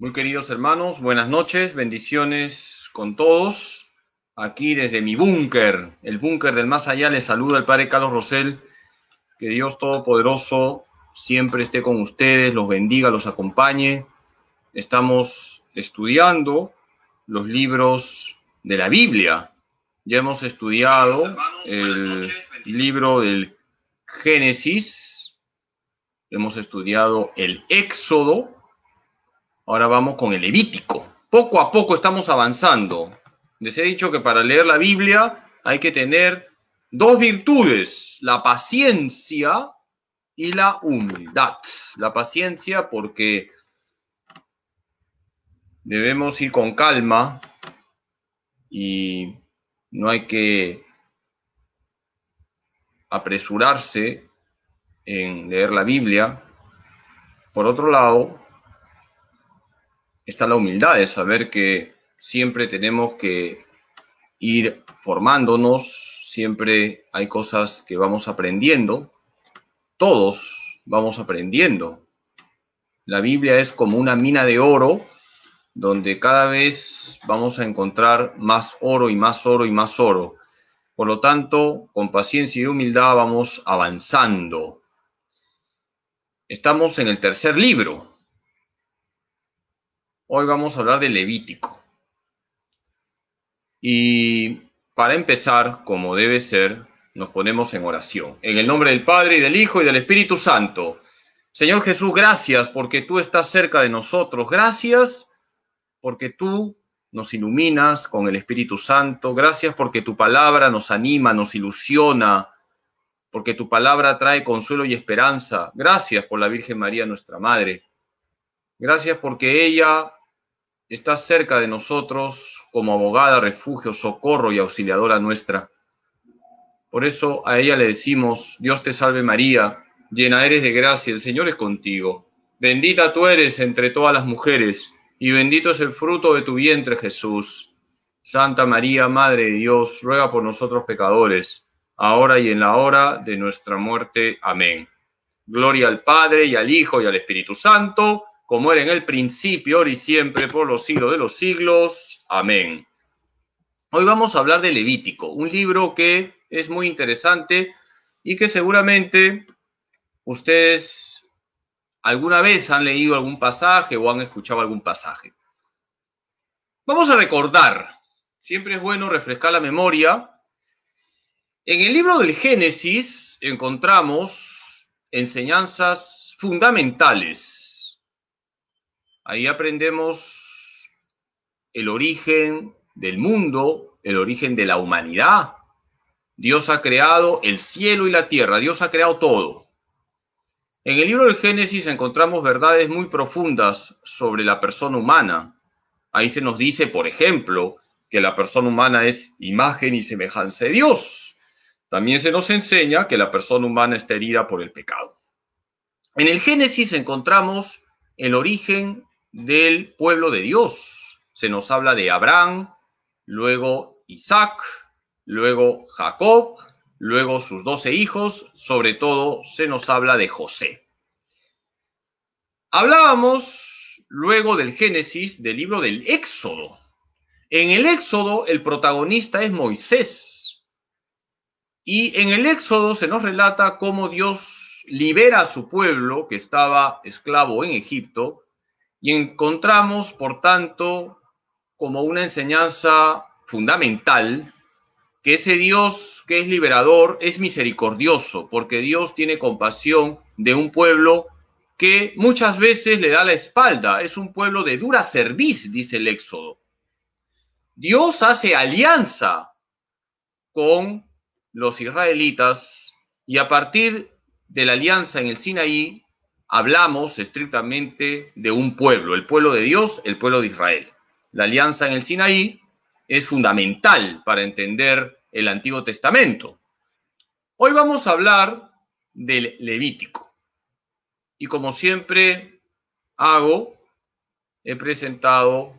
Muy queridos hermanos, buenas noches, bendiciones con todos. Aquí desde mi búnker, el búnker del más allá, les saluda el Padre Carlos Rosell. Que Dios Todopoderoso siempre esté con ustedes, los bendiga, los acompañe. Estamos estudiando los libros de la Biblia. Ya hemos estudiado el libro del Génesis, hemos estudiado el Éxodo, Ahora vamos con el Levítico. Poco a poco estamos avanzando. Les he dicho que para leer la Biblia hay que tener dos virtudes, la paciencia y la humildad. La paciencia porque debemos ir con calma y no hay que apresurarse en leer la Biblia. Por otro lado, está la humildad de saber que siempre tenemos que ir formándonos, siempre hay cosas que vamos aprendiendo, todos vamos aprendiendo. La Biblia es como una mina de oro donde cada vez vamos a encontrar más oro y más oro y más oro. Por lo tanto, con paciencia y humildad vamos avanzando. Estamos en el tercer libro, Hoy vamos a hablar de Levítico. Y para empezar, como debe ser, nos ponemos en oración. En el nombre del Padre y del Hijo y del Espíritu Santo. Señor Jesús, gracias porque tú estás cerca de nosotros. Gracias porque tú nos iluminas con el Espíritu Santo. Gracias porque tu palabra nos anima, nos ilusiona, porque tu palabra trae consuelo y esperanza. Gracias por la Virgen María, nuestra Madre. Gracias porque ella está cerca de nosotros como abogada, refugio, socorro y auxiliadora nuestra. Por eso a ella le decimos, Dios te salve María, llena eres de gracia, el Señor es contigo. Bendita tú eres entre todas las mujeres, y bendito es el fruto de tu vientre Jesús. Santa María, Madre de Dios, ruega por nosotros pecadores, ahora y en la hora de nuestra muerte. Amén. Gloria al Padre y al Hijo y al Espíritu Santo como era en el principio, ahora y siempre, por los siglos de los siglos. Amén. Hoy vamos a hablar de Levítico, un libro que es muy interesante y que seguramente ustedes alguna vez han leído algún pasaje o han escuchado algún pasaje. Vamos a recordar, siempre es bueno refrescar la memoria. En el libro del Génesis encontramos enseñanzas fundamentales Ahí aprendemos el origen del mundo, el origen de la humanidad. Dios ha creado el cielo y la tierra, Dios ha creado todo. En el libro del Génesis encontramos verdades muy profundas sobre la persona humana. Ahí se nos dice, por ejemplo, que la persona humana es imagen y semejanza de Dios. También se nos enseña que la persona humana está herida por el pecado. En el Génesis encontramos el origen del pueblo de Dios. Se nos habla de Abraham, luego Isaac, luego Jacob, luego sus doce hijos, sobre todo se nos habla de José. Hablábamos luego del Génesis, del libro del Éxodo. En el Éxodo el protagonista es Moisés. Y en el Éxodo se nos relata cómo Dios libera a su pueblo que estaba esclavo en Egipto y encontramos, por tanto, como una enseñanza fundamental que ese Dios que es liberador es misericordioso, porque Dios tiene compasión de un pueblo que muchas veces le da la espalda. Es un pueblo de dura cerviz, dice el Éxodo. Dios hace alianza con los israelitas y a partir de la alianza en el Sinaí, hablamos estrictamente de un pueblo, el pueblo de Dios, el pueblo de Israel. La alianza en el Sinaí es fundamental para entender el Antiguo Testamento. Hoy vamos a hablar del Levítico. Y como siempre hago, he presentado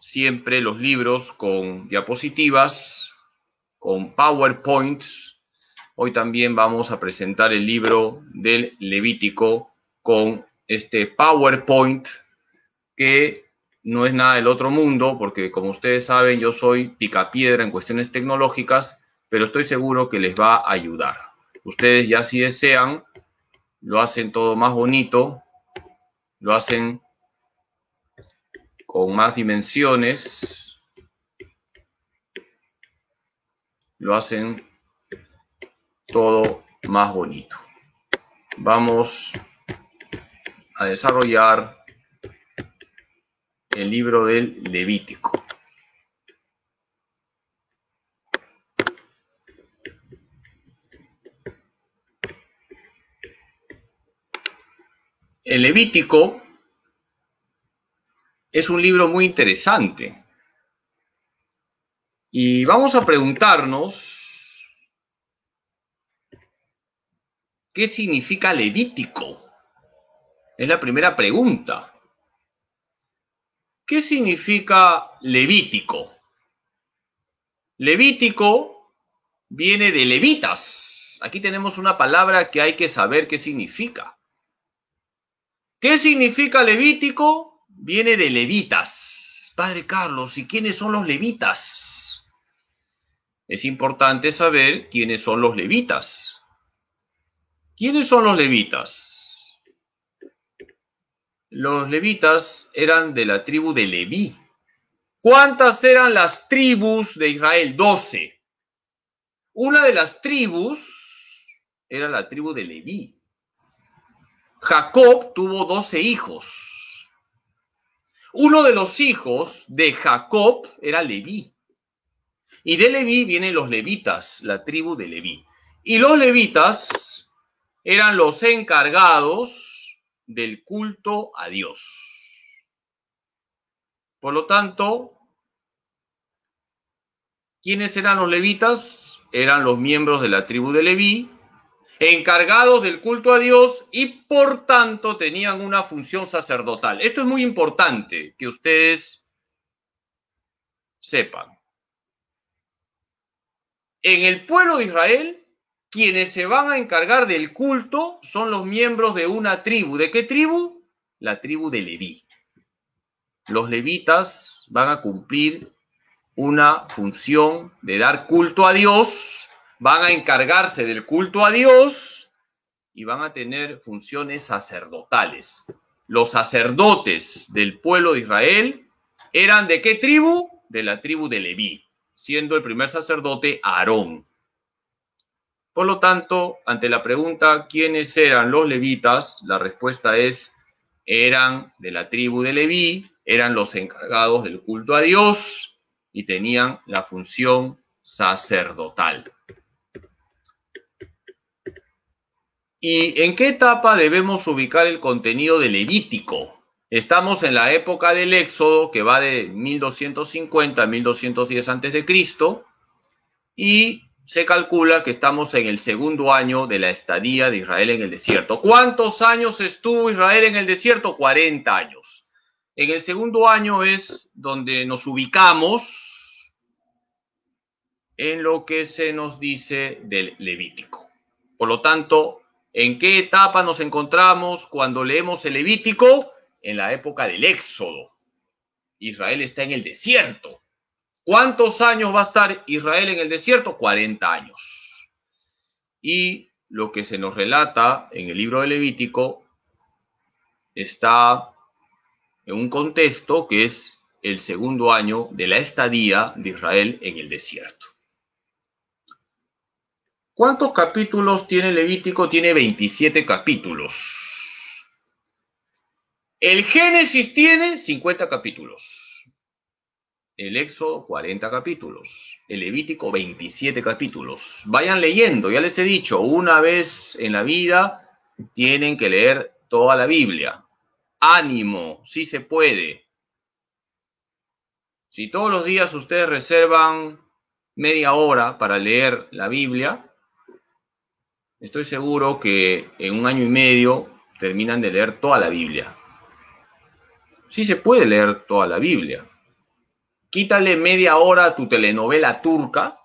siempre los libros con diapositivas, con PowerPoints. Hoy también vamos a presentar el libro del Levítico con este PowerPoint que no es nada del otro mundo, porque como ustedes saben, yo soy picapiedra en cuestiones tecnológicas, pero estoy seguro que les va a ayudar. Ustedes ya si desean, lo hacen todo más bonito, lo hacen con más dimensiones, lo hacen todo más bonito. Vamos a desarrollar el libro del Levítico. El Levítico es un libro muy interesante. Y vamos a preguntarnos qué significa Levítico. Es la primera pregunta. ¿Qué significa Levítico? Levítico viene de levitas. Aquí tenemos una palabra que hay que saber qué significa. ¿Qué significa Levítico? Viene de levitas. Padre Carlos, ¿y quiénes son los levitas? Es importante saber quiénes son los levitas. ¿Quiénes son los levitas? Los levitas eran de la tribu de Leví. ¿Cuántas eran las tribus de Israel? Doce. Una de las tribus era la tribu de Leví. Jacob tuvo doce hijos. Uno de los hijos de Jacob era Leví. Y de Leví vienen los levitas, la tribu de Leví. Y los levitas eran los encargados del culto a Dios. Por lo tanto, ¿quiénes eran los levitas? Eran los miembros de la tribu de Leví, encargados del culto a Dios y por tanto tenían una función sacerdotal. Esto es muy importante que ustedes sepan. En el pueblo de Israel quienes se van a encargar del culto son los miembros de una tribu. ¿De qué tribu? La tribu de Leví. Los levitas van a cumplir una función de dar culto a Dios, van a encargarse del culto a Dios y van a tener funciones sacerdotales. Los sacerdotes del pueblo de Israel eran de qué tribu? De la tribu de Leví, siendo el primer sacerdote Aarón. Por lo tanto, ante la pregunta ¿quiénes eran los levitas? La respuesta es eran de la tribu de Leví, eran los encargados del culto a Dios y tenían la función sacerdotal. ¿Y en qué etapa debemos ubicar el contenido de Levítico? Estamos en la época del Éxodo, que va de 1250 a 1210 a.C., y se calcula que estamos en el segundo año de la estadía de Israel en el desierto. ¿Cuántos años estuvo Israel en el desierto? 40 años. En el segundo año es donde nos ubicamos en lo que se nos dice del Levítico. Por lo tanto, ¿en qué etapa nos encontramos cuando leemos el Levítico? En la época del Éxodo. Israel está en el desierto. ¿Cuántos años va a estar Israel en el desierto? 40 años. Y lo que se nos relata en el libro de Levítico está en un contexto que es el segundo año de la estadía de Israel en el desierto. ¿Cuántos capítulos tiene Levítico? Tiene 27 capítulos. El Génesis tiene 50 capítulos. El Éxodo, 40 capítulos. El Levítico, 27 capítulos. Vayan leyendo, ya les he dicho, una vez en la vida tienen que leer toda la Biblia. Ánimo, si se puede. Si todos los días ustedes reservan media hora para leer la Biblia, estoy seguro que en un año y medio terminan de leer toda la Biblia. Sí se puede leer toda la Biblia quítale media hora a tu telenovela turca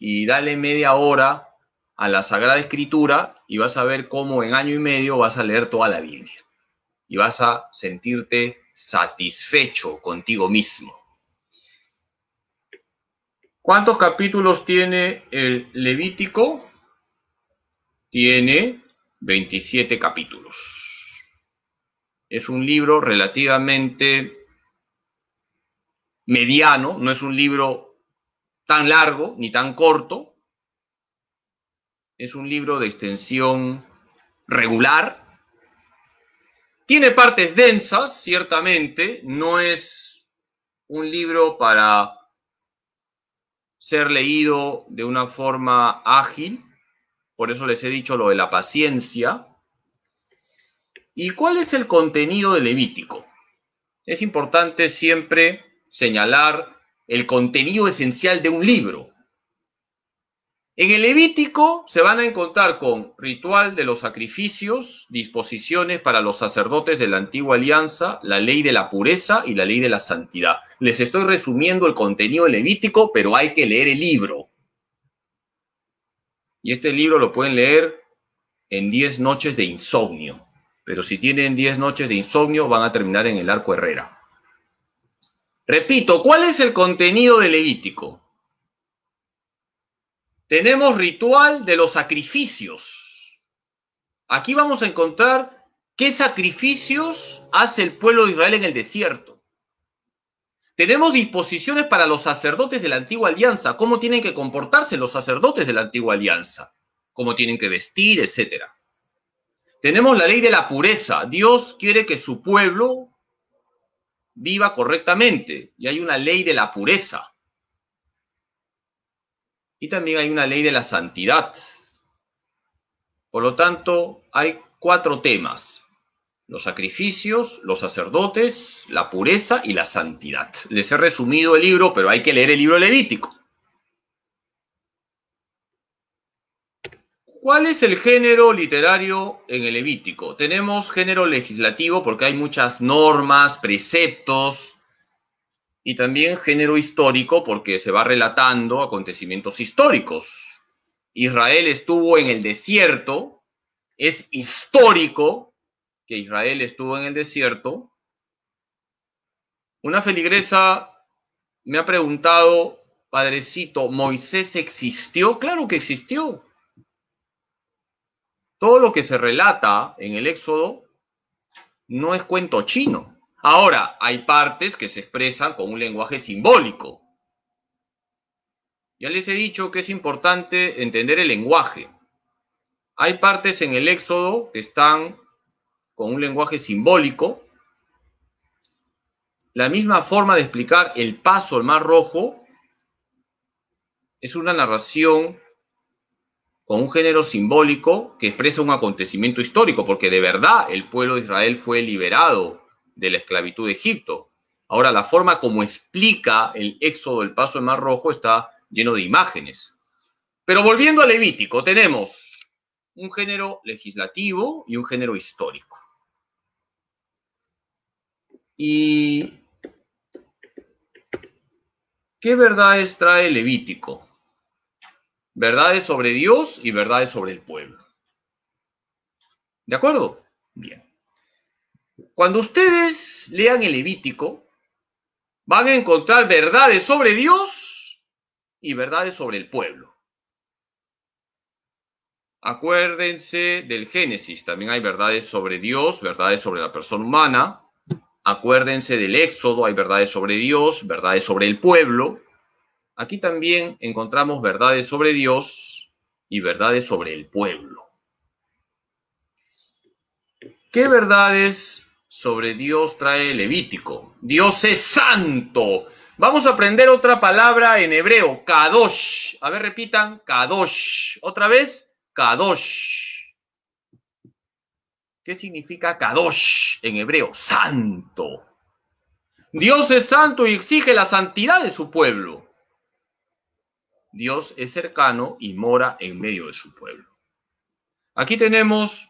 y dale media hora a la Sagrada Escritura y vas a ver cómo en año y medio vas a leer toda la Biblia y vas a sentirte satisfecho contigo mismo. ¿Cuántos capítulos tiene el Levítico? Tiene 27 capítulos. Es un libro relativamente mediano, no es un libro tan largo ni tan corto, es un libro de extensión regular, tiene partes densas, ciertamente, no es un libro para ser leído de una forma ágil, por eso les he dicho lo de la paciencia. ¿Y cuál es el contenido de Levítico? Es importante siempre señalar el contenido esencial de un libro. En el Levítico se van a encontrar con ritual de los sacrificios, disposiciones para los sacerdotes de la antigua alianza, la ley de la pureza y la ley de la santidad. Les estoy resumiendo el contenido Levítico, pero hay que leer el libro. Y este libro lo pueden leer en 10 noches de insomnio. Pero si tienen 10 noches de insomnio, van a terminar en el arco Herrera. Repito, ¿cuál es el contenido de Levítico? Tenemos ritual de los sacrificios. Aquí vamos a encontrar qué sacrificios hace el pueblo de Israel en el desierto. Tenemos disposiciones para los sacerdotes de la antigua alianza, cómo tienen que comportarse los sacerdotes de la antigua alianza, cómo tienen que vestir, etc. Tenemos la ley de la pureza. Dios quiere que su pueblo viva correctamente. Y hay una ley de la pureza. Y también hay una ley de la santidad. Por lo tanto, hay cuatro temas. Los sacrificios, los sacerdotes, la pureza y la santidad. Les he resumido el libro, pero hay que leer el libro levítico. ¿Cuál es el género literario en el Levítico? Tenemos género legislativo porque hay muchas normas, preceptos, y también género histórico porque se va relatando acontecimientos históricos. Israel estuvo en el desierto, es histórico que Israel estuvo en el desierto. Una feligresa me ha preguntado, padrecito, ¿Moisés existió? Claro que existió todo lo que se relata en el Éxodo no es cuento chino. Ahora, hay partes que se expresan con un lenguaje simbólico. Ya les he dicho que es importante entender el lenguaje. Hay partes en el Éxodo que están con un lenguaje simbólico. La misma forma de explicar el paso al Mar Rojo es una narración con un género simbólico que expresa un acontecimiento histórico, porque de verdad el pueblo de Israel fue liberado de la esclavitud de Egipto. Ahora, la forma como explica el éxodo, del paso del Mar Rojo, está lleno de imágenes. Pero volviendo a Levítico, tenemos un género legislativo y un género histórico. ¿Y qué verdades trae Levítico? verdades sobre Dios y verdades sobre el pueblo. ¿De acuerdo? Bien. Cuando ustedes lean el Levítico, van a encontrar verdades sobre Dios y verdades sobre el pueblo. Acuérdense del Génesis, también hay verdades sobre Dios, verdades sobre la persona humana. Acuérdense del Éxodo, hay verdades sobre Dios, verdades sobre el pueblo. Aquí también encontramos verdades sobre Dios y verdades sobre el pueblo. ¿Qué verdades sobre Dios trae Levítico? Dios es santo. Vamos a aprender otra palabra en hebreo, kadosh. A ver, repitan, kadosh. Otra vez, kadosh. ¿Qué significa kadosh en hebreo? Santo. Dios es santo y exige la santidad de su pueblo. Dios es cercano y mora en medio de su pueblo. Aquí tenemos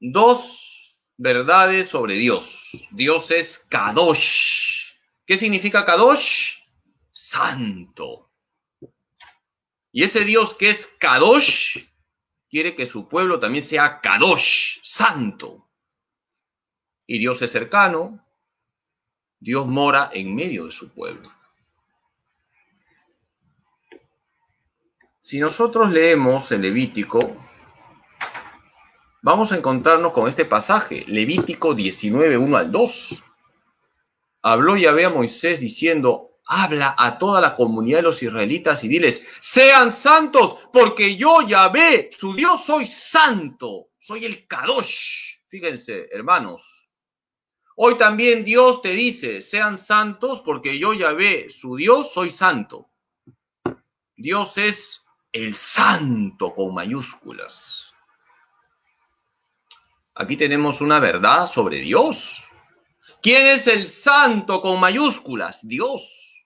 dos verdades sobre Dios. Dios es Kadosh. ¿Qué significa Kadosh? Santo. Y ese Dios que es Kadosh quiere que su pueblo también sea Kadosh, santo. Y Dios es cercano. Dios mora en medio de su pueblo. Si nosotros leemos el Levítico, vamos a encontrarnos con este pasaje, Levítico 19, 1 al 2. Habló Yahvé a Moisés diciendo, habla a toda la comunidad de los israelitas y diles, sean santos, porque yo Yahvé, su Dios, soy santo, soy el Kadosh. Fíjense, hermanos, hoy también Dios te dice, sean santos, porque yo Yahvé, su Dios, soy santo. Dios es el santo con mayúsculas. Aquí tenemos una verdad sobre Dios. ¿Quién es el santo con mayúsculas? Dios.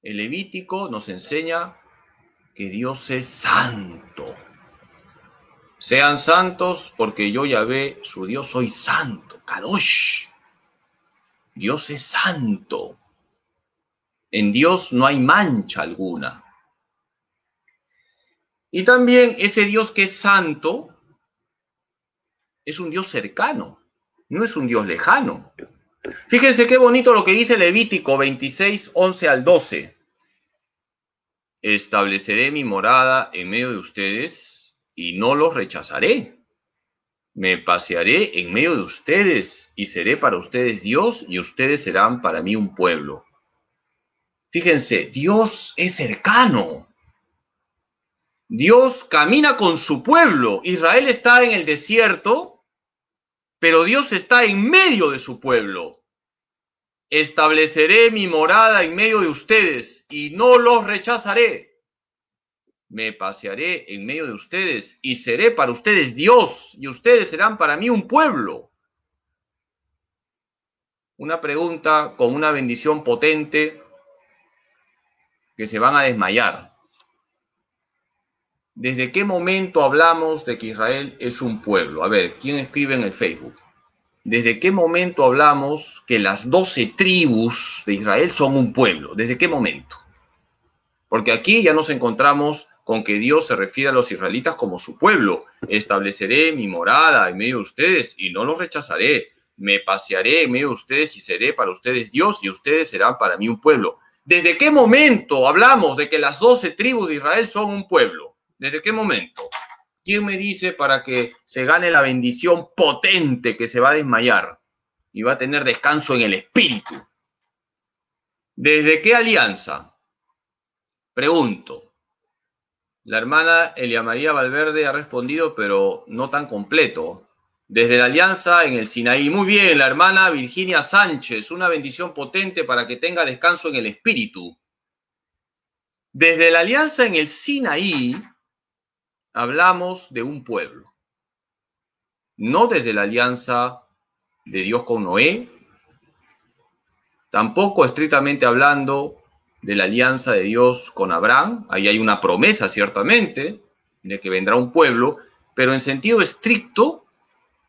El Levítico nos enseña que Dios es santo. Sean santos porque yo ya ve su Dios, soy santo. Kadosh. Dios es santo. En Dios no hay mancha alguna. Y también ese Dios que es santo es un Dios cercano, no es un Dios lejano. Fíjense qué bonito lo que dice Levítico 26, 11 al 12. Estableceré mi morada en medio de ustedes y no los rechazaré. Me pasearé en medio de ustedes y seré para ustedes Dios y ustedes serán para mí un pueblo. Fíjense, Dios es cercano. Dios camina con su pueblo. Israel está en el desierto, pero Dios está en medio de su pueblo. Estableceré mi morada en medio de ustedes y no los rechazaré. Me pasearé en medio de ustedes y seré para ustedes Dios y ustedes serán para mí un pueblo. Una pregunta con una bendición potente que se van a desmayar. ¿Desde qué momento hablamos de que Israel es un pueblo? A ver, ¿quién escribe en el Facebook? ¿Desde qué momento hablamos que las doce tribus de Israel son un pueblo? ¿Desde qué momento? Porque aquí ya nos encontramos con que Dios se refiere a los israelitas como su pueblo. Estableceré mi morada en medio de ustedes y no los rechazaré. Me pasearé en medio de ustedes y seré para ustedes Dios y ustedes serán para mí un pueblo. ¿Desde qué momento hablamos de que las doce tribus de Israel son un pueblo? ¿Desde qué momento? ¿Quién me dice para que se gane la bendición potente que se va a desmayar y va a tener descanso en el espíritu? ¿Desde qué alianza? Pregunto. La hermana Elia María Valverde ha respondido, pero no tan completo. Desde la alianza en el Sinaí. Muy bien, la hermana Virginia Sánchez, una bendición potente para que tenga descanso en el espíritu. Desde la alianza en el Sinaí, hablamos de un pueblo, no desde la alianza de Dios con Noé, tampoco estrictamente hablando de la alianza de Dios con Abraham, ahí hay una promesa ciertamente de que vendrá un pueblo, pero en sentido estricto,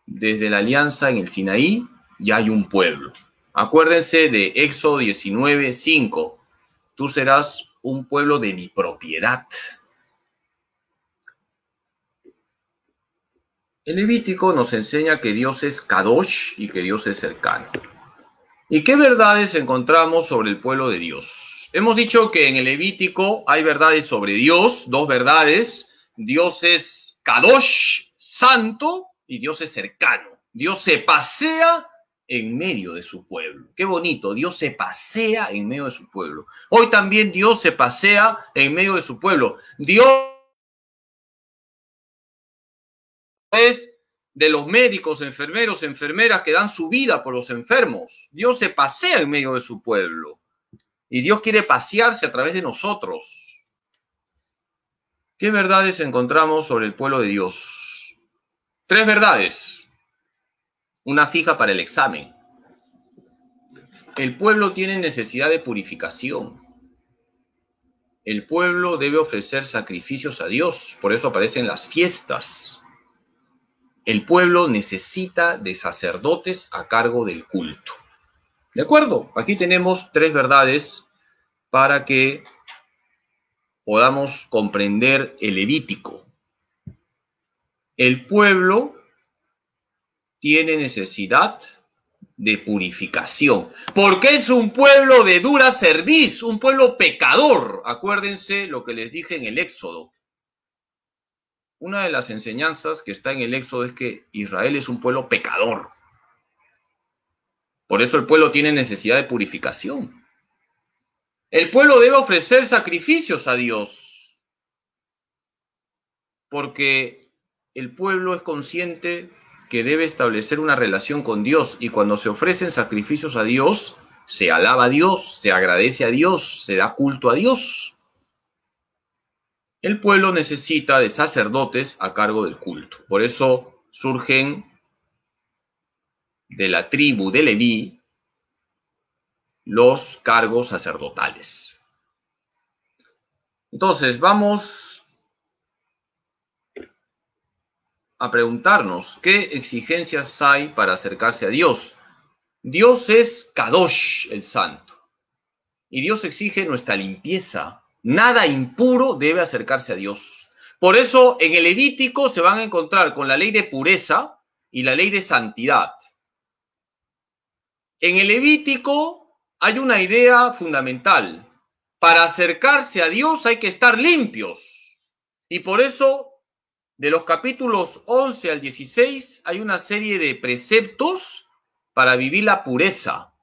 desde la alianza en el Sinaí ya hay un pueblo. Acuérdense de Éxodo 19, tú serás un pueblo de mi propiedad. El Levítico nos enseña que Dios es Kadosh y que Dios es cercano. ¿Y qué verdades encontramos sobre el pueblo de Dios? Hemos dicho que en el Levítico hay verdades sobre Dios, dos verdades. Dios es Kadosh, santo, y Dios es cercano. Dios se pasea en medio de su pueblo. Qué bonito, Dios se pasea en medio de su pueblo. Hoy también Dios se pasea en medio de su pueblo. Dios es de los médicos, enfermeros, enfermeras que dan su vida por los enfermos. Dios se pasea en medio de su pueblo y Dios quiere pasearse a través de nosotros. ¿Qué verdades encontramos sobre el pueblo de Dios? Tres verdades. Una fija para el examen. El pueblo tiene necesidad de purificación. El pueblo debe ofrecer sacrificios a Dios. Por eso aparecen las fiestas. El pueblo necesita de sacerdotes a cargo del culto. ¿De acuerdo? Aquí tenemos tres verdades para que podamos comprender el Levítico. El pueblo tiene necesidad de purificación, porque es un pueblo de dura serviz, un pueblo pecador. Acuérdense lo que les dije en el Éxodo una de las enseñanzas que está en el Éxodo es que Israel es un pueblo pecador. Por eso el pueblo tiene necesidad de purificación. El pueblo debe ofrecer sacrificios a Dios, porque el pueblo es consciente que debe establecer una relación con Dios y cuando se ofrecen sacrificios a Dios, se alaba a Dios, se agradece a Dios, se da culto a Dios el pueblo necesita de sacerdotes a cargo del culto. Por eso surgen de la tribu de Leví los cargos sacerdotales. Entonces, vamos a preguntarnos qué exigencias hay para acercarse a Dios. Dios es Kadosh, el santo, y Dios exige nuestra limpieza, Nada impuro debe acercarse a Dios. Por eso en el Levítico se van a encontrar con la ley de pureza y la ley de santidad. En el Levítico hay una idea fundamental. Para acercarse a Dios hay que estar limpios. Y por eso, de los capítulos 11 al 16, hay una serie de preceptos para vivir la pureza.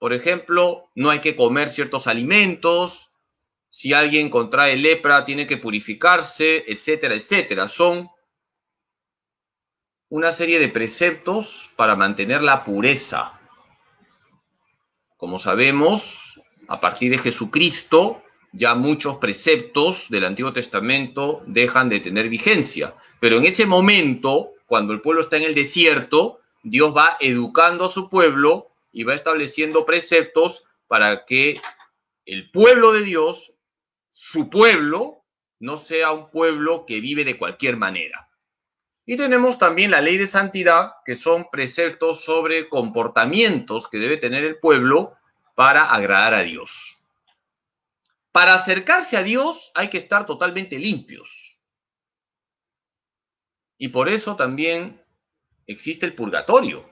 Por ejemplo, no hay que comer ciertos alimentos, si alguien contrae lepra, tiene que purificarse, etcétera, etcétera. Son una serie de preceptos para mantener la pureza. Como sabemos, a partir de Jesucristo, ya muchos preceptos del Antiguo Testamento dejan de tener vigencia. Pero en ese momento, cuando el pueblo está en el desierto, Dios va educando a su pueblo y va estableciendo preceptos para que el pueblo de Dios su pueblo no sea un pueblo que vive de cualquier manera. Y tenemos también la ley de santidad, que son preceptos sobre comportamientos que debe tener el pueblo para agradar a Dios. Para acercarse a Dios hay que estar totalmente limpios. Y por eso también existe el purgatorio.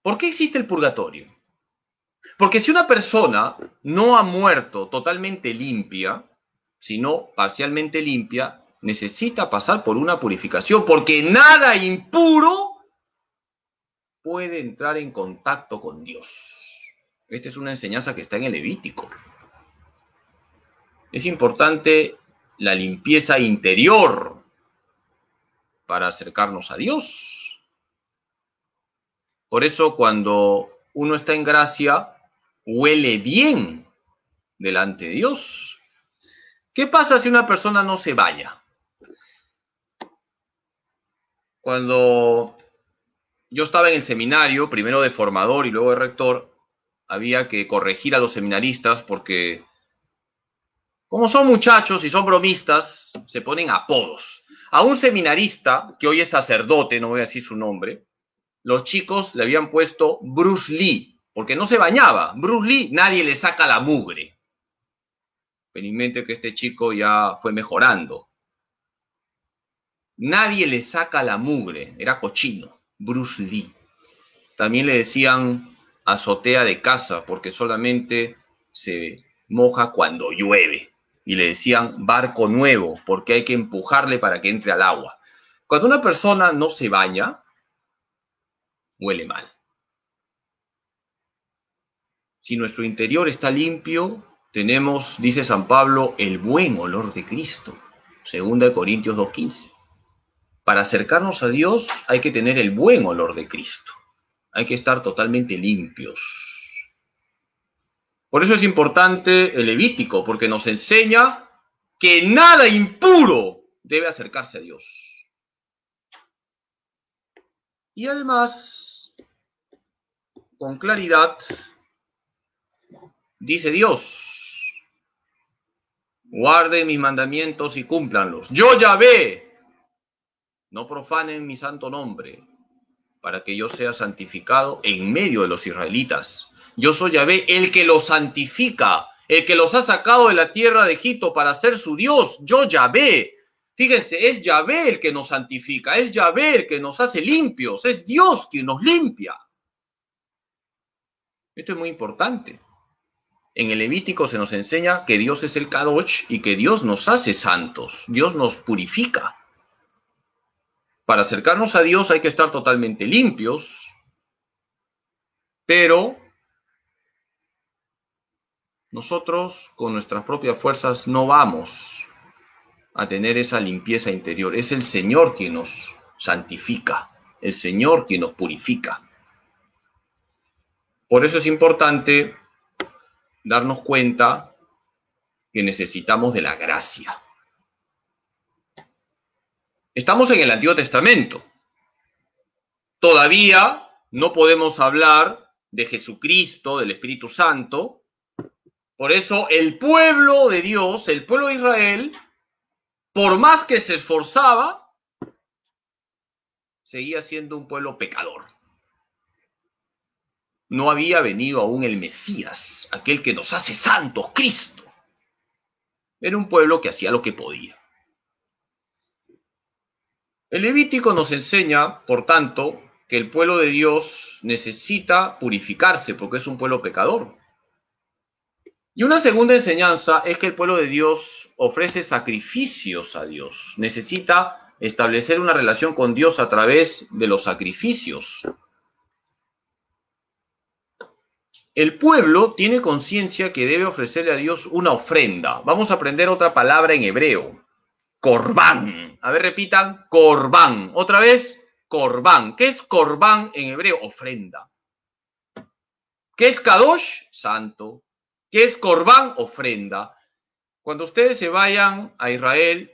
¿Por qué existe el purgatorio? Porque si una persona no ha muerto totalmente limpia, sino parcialmente limpia, necesita pasar por una purificación, porque nada impuro puede entrar en contacto con Dios. Esta es una enseñanza que está en el Levítico. Es importante la limpieza interior para acercarnos a Dios. Por eso cuando uno está en gracia, huele bien delante de Dios. ¿Qué pasa si una persona no se vaya? Cuando yo estaba en el seminario, primero de formador y luego de rector, había que corregir a los seminaristas porque, como son muchachos y son bromistas, se ponen apodos. A un seminarista, que hoy es sacerdote, no voy a decir su nombre, los chicos le habían puesto Bruce Lee porque no se bañaba. Bruce Lee, nadie le saca la mugre. felizmente que este chico ya fue mejorando. Nadie le saca la mugre, era cochino, Bruce Lee. También le decían azotea de casa, porque solamente se moja cuando llueve. Y le decían barco nuevo, porque hay que empujarle para que entre al agua. Cuando una persona no se baña, huele mal. Si nuestro interior está limpio, tenemos, dice San Pablo, el buen olor de Cristo. Segunda de Corintios 2.15. Para acercarnos a Dios hay que tener el buen olor de Cristo. Hay que estar totalmente limpios. Por eso es importante el Levítico, porque nos enseña que nada impuro debe acercarse a Dios. Y además, con claridad, dice Dios, guarden mis mandamientos y cúmplanlos. Yo ya no profanen mi santo nombre, para que yo sea santificado en medio de los israelitas. Yo soy Yahvé, el que los santifica, el que los ha sacado de la tierra de Egipto para ser su Dios. Yo Yahvé. Fíjense, es Yahvé el que nos santifica, es Yahvé el que nos hace limpios, es Dios quien nos limpia. Esto es muy importante en el Levítico se nos enseña que Dios es el Kadosh y que Dios nos hace santos, Dios nos purifica. Para acercarnos a Dios hay que estar totalmente limpios, pero nosotros con nuestras propias fuerzas no vamos a tener esa limpieza interior. Es el Señor quien nos santifica, el Señor quien nos purifica. Por eso es importante darnos cuenta que necesitamos de la gracia. Estamos en el Antiguo Testamento. Todavía no podemos hablar de Jesucristo, del Espíritu Santo. Por eso el pueblo de Dios, el pueblo de Israel, por más que se esforzaba, seguía siendo un pueblo pecador no había venido aún el Mesías, aquel que nos hace santos, Cristo. Era un pueblo que hacía lo que podía. El Levítico nos enseña, por tanto, que el pueblo de Dios necesita purificarse porque es un pueblo pecador. Y una segunda enseñanza es que el pueblo de Dios ofrece sacrificios a Dios. Necesita establecer una relación con Dios a través de los sacrificios. El pueblo tiene conciencia que debe ofrecerle a Dios una ofrenda. Vamos a aprender otra palabra en hebreo. Corbán. A ver, repitan, corbán. Otra vez, corbán. ¿Qué es corbán en hebreo? Ofrenda. ¿Qué es kadosh? Santo. ¿Qué es corbán? Ofrenda. Cuando ustedes se vayan a Israel,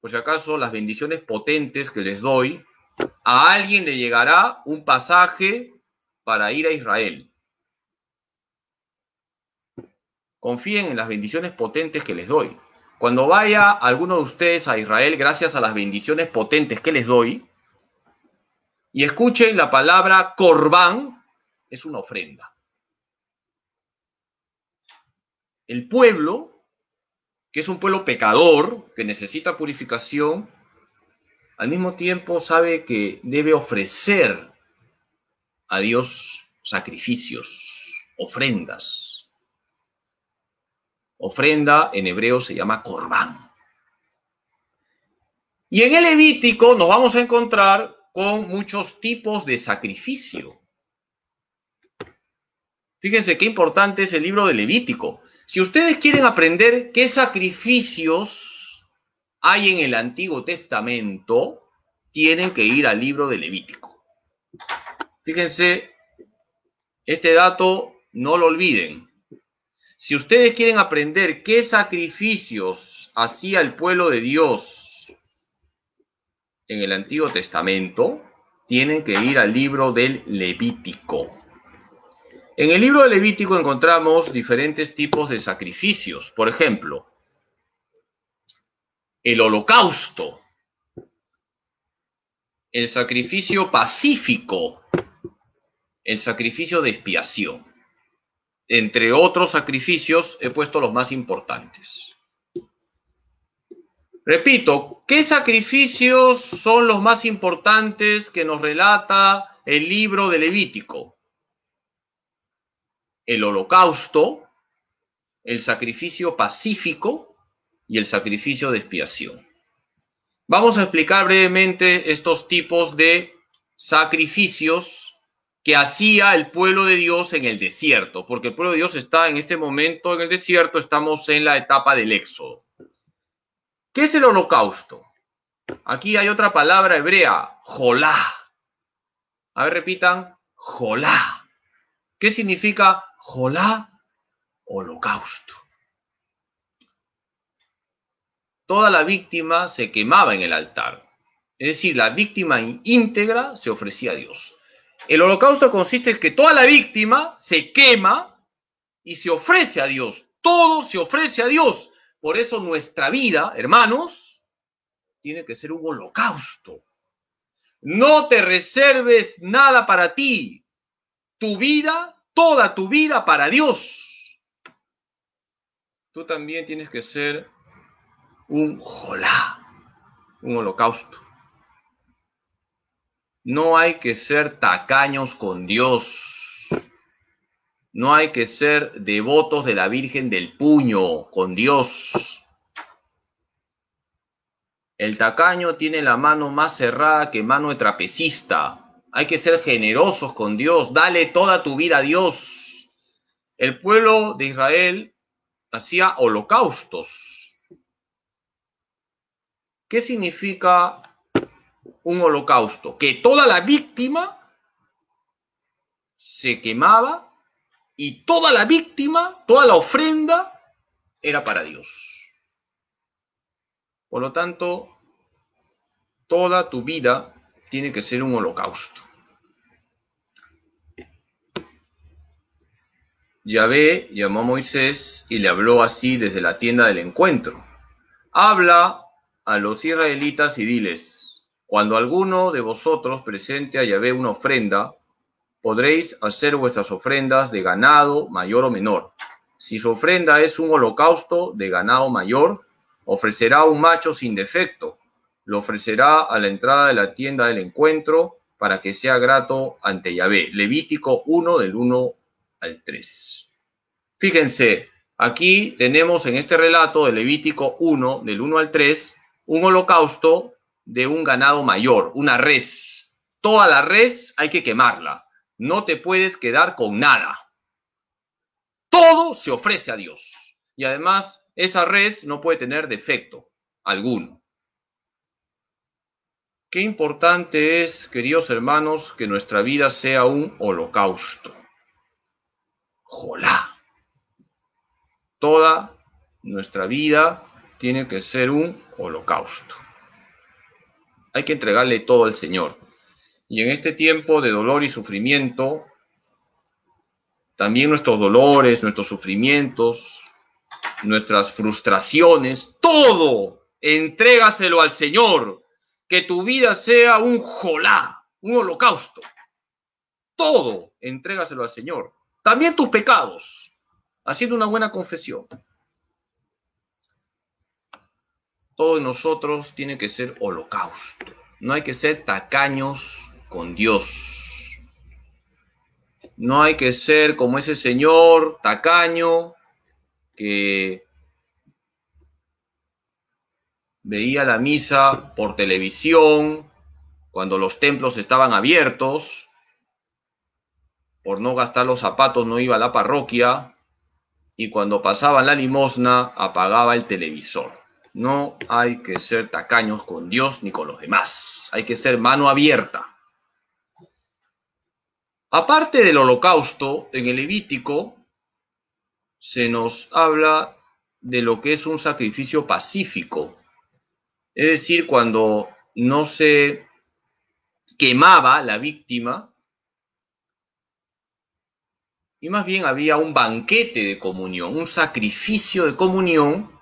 por si acaso las bendiciones potentes que les doy, a alguien le llegará un pasaje para ir a Israel. Confíen en las bendiciones potentes que les doy. Cuando vaya alguno de ustedes a Israel, gracias a las bendiciones potentes que les doy, y escuchen la palabra corbán, es una ofrenda. El pueblo, que es un pueblo pecador, que necesita purificación, al mismo tiempo sabe que debe ofrecer a Dios sacrificios, ofrendas, Ofrenda en hebreo se llama corbán. Y en el Levítico nos vamos a encontrar con muchos tipos de sacrificio. Fíjense qué importante es el libro de Levítico. Si ustedes quieren aprender qué sacrificios hay en el Antiguo Testamento, tienen que ir al libro de Levítico. Fíjense, este dato no lo olviden. Si ustedes quieren aprender qué sacrificios hacía el pueblo de Dios en el Antiguo Testamento, tienen que ir al libro del Levítico. En el libro del Levítico encontramos diferentes tipos de sacrificios. Por ejemplo, el holocausto, el sacrificio pacífico, el sacrificio de expiación. Entre otros sacrificios, he puesto los más importantes. Repito, ¿qué sacrificios son los más importantes que nos relata el libro de Levítico? El holocausto, el sacrificio pacífico y el sacrificio de expiación. Vamos a explicar brevemente estos tipos de sacrificios que hacía el pueblo de Dios en el desierto, porque el pueblo de Dios está en este momento en el desierto, estamos en la etapa del éxodo. ¿Qué es el holocausto? Aquí hay otra palabra hebrea, jolá. A ver, repitan, jolá. ¿Qué significa jolá? Holocausto. Toda la víctima se quemaba en el altar. Es decir, la víctima íntegra se ofrecía a Dios. El holocausto consiste en que toda la víctima se quema y se ofrece a Dios. Todo se ofrece a Dios. Por eso nuestra vida, hermanos, tiene que ser un holocausto. No te reserves nada para ti. Tu vida, toda tu vida para Dios. Tú también tienes que ser un jolá, un holocausto. No hay que ser tacaños con Dios. No hay que ser devotos de la Virgen del Puño con Dios. El tacaño tiene la mano más cerrada que mano de trapecista. Hay que ser generosos con Dios. Dale toda tu vida a Dios. El pueblo de Israel hacía holocaustos. ¿Qué significa un holocausto, que toda la víctima se quemaba y toda la víctima, toda la ofrenda era para Dios. Por lo tanto, toda tu vida tiene que ser un holocausto. Yahvé llamó a Moisés y le habló así desde la tienda del encuentro. Habla a los israelitas y diles, cuando alguno de vosotros presente a Yahvé una ofrenda, podréis hacer vuestras ofrendas de ganado mayor o menor. Si su ofrenda es un holocausto de ganado mayor, ofrecerá un macho sin defecto. Lo ofrecerá a la entrada de la tienda del encuentro para que sea grato ante Yahvé. Levítico 1 del 1 al 3. Fíjense, aquí tenemos en este relato de Levítico 1 del 1 al 3 un holocausto de un ganado mayor, una res. Toda la res hay que quemarla. No te puedes quedar con nada. Todo se ofrece a Dios. Y además, esa res no puede tener defecto alguno. Qué importante es, queridos hermanos, que nuestra vida sea un holocausto. Jolá. Toda nuestra vida tiene que ser un holocausto. Hay que entregarle todo al Señor. Y en este tiempo de dolor y sufrimiento, también nuestros dolores, nuestros sufrimientos, nuestras frustraciones, todo, entrégaselo al Señor. Que tu vida sea un jolá, un holocausto. Todo, entrégaselo al Señor. También tus pecados, haciendo una buena confesión. Todos nosotros tiene que ser holocausto. No hay que ser tacaños con Dios. No hay que ser como ese señor tacaño que veía la misa por televisión cuando los templos estaban abiertos. Por no gastar los zapatos no iba a la parroquia y cuando pasaba la limosna apagaba el televisor. No hay que ser tacaños con Dios ni con los demás. Hay que ser mano abierta. Aparte del holocausto, en el Levítico se nos habla de lo que es un sacrificio pacífico. Es decir, cuando no se quemaba la víctima y más bien había un banquete de comunión, un sacrificio de comunión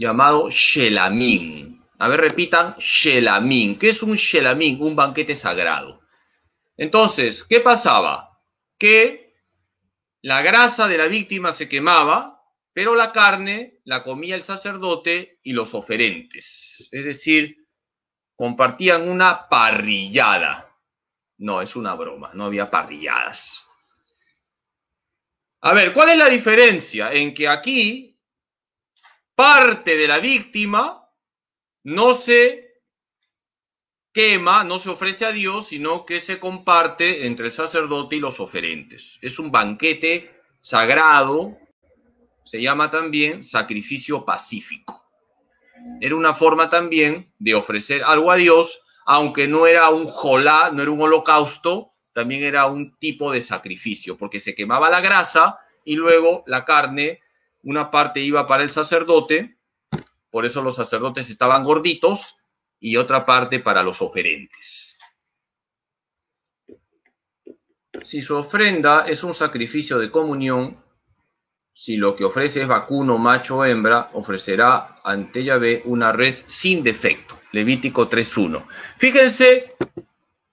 llamado Shelamín. A ver, repitan, Shelamín. ¿Qué es un Shelamín? Un banquete sagrado. Entonces, ¿qué pasaba? Que la grasa de la víctima se quemaba, pero la carne la comía el sacerdote y los oferentes. Es decir, compartían una parrillada. No, es una broma, no había parrilladas. A ver, ¿cuál es la diferencia en que aquí parte de la víctima no se quema, no se ofrece a Dios, sino que se comparte entre el sacerdote y los oferentes. Es un banquete sagrado, se llama también sacrificio pacífico. Era una forma también de ofrecer algo a Dios, aunque no era un jolá, no era un holocausto, también era un tipo de sacrificio, porque se quemaba la grasa y luego la carne una parte iba para el sacerdote, por eso los sacerdotes estaban gorditos, y otra parte para los oferentes. Si su ofrenda es un sacrificio de comunión, si lo que ofrece es vacuno, macho o hembra, ofrecerá ante Yahvé una res sin defecto. Levítico 3.1. Fíjense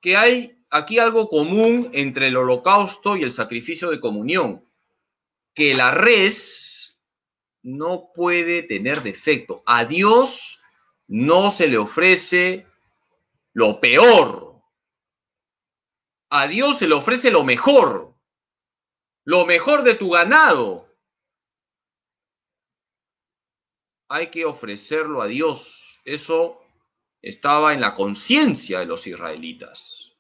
que hay aquí algo común entre el holocausto y el sacrificio de comunión, que la res no puede tener defecto. A Dios no se le ofrece lo peor. A Dios se le ofrece lo mejor. Lo mejor de tu ganado. Hay que ofrecerlo a Dios. Eso estaba en la conciencia de los israelitas.